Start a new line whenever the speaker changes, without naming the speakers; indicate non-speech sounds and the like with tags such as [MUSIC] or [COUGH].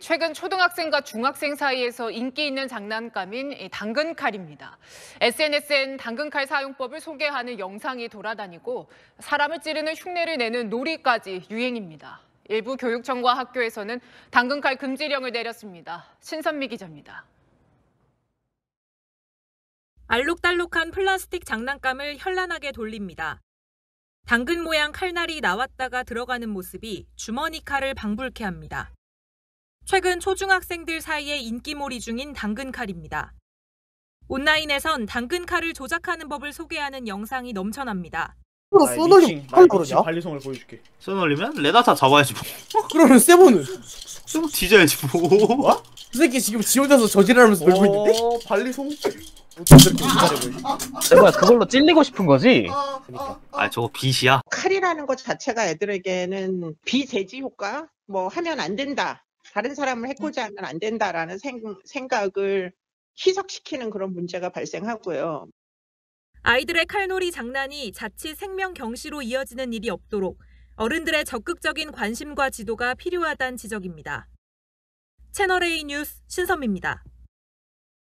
최근 초등학생과 중학생 사이에서 인기 있는 장난감인 당근칼입니다. SNS엔 당근칼 사용법을 소개하는 영상이 돌아다니고 사람을 찌르는 흉내를 내는 놀이까지 유행입니다. 일부 교육청과 학교에서는 당근칼 금지령을 내렸습니다. 신선미 기자입니다.
알록달록한 플라스틱 장난감을 현란하게 돌립니다. 당근 모양 칼날이 나왔다가 들어가는 모습이 주머니 칼을 방불케 합니다. 최근 초중학생들 사이에 인기몰이 중인 당근칼입니다. 온라인에선 당근칼을 조작하는 법을 소개하는 영상이 넘쳐납니다.
로 어, 써놀림 아, 칼 그러냐? 관리성을 보여줄게. 써놀리면 레다타 잡아야지 뭐.
[LAUGHS] 그러면 세븐은 쑥 뒤져야지 뭐. 뭐? 그 새끼 지금 지 혼자서 저질하면서 놀고 어, 있는데? 어, 발리송?
내가 그걸로
찔리고 싶은 거지? 아 저거 빚이야?
칼이라는 것 자체가 애들에게는 비제지 효과? 뭐 하면 안 된다 다른 사람을 해코지하면 음. 안 된다라는 생, 생각을 희석시키는 그런 문제가 발생하고요.
아이들의 칼놀이 장난이 자칫 생명 경시로 이어지는 일이 없도록 어른들의 적극적인 관심과 지도가 필요하다는 지적입니다. 채널A 뉴스 신선입니다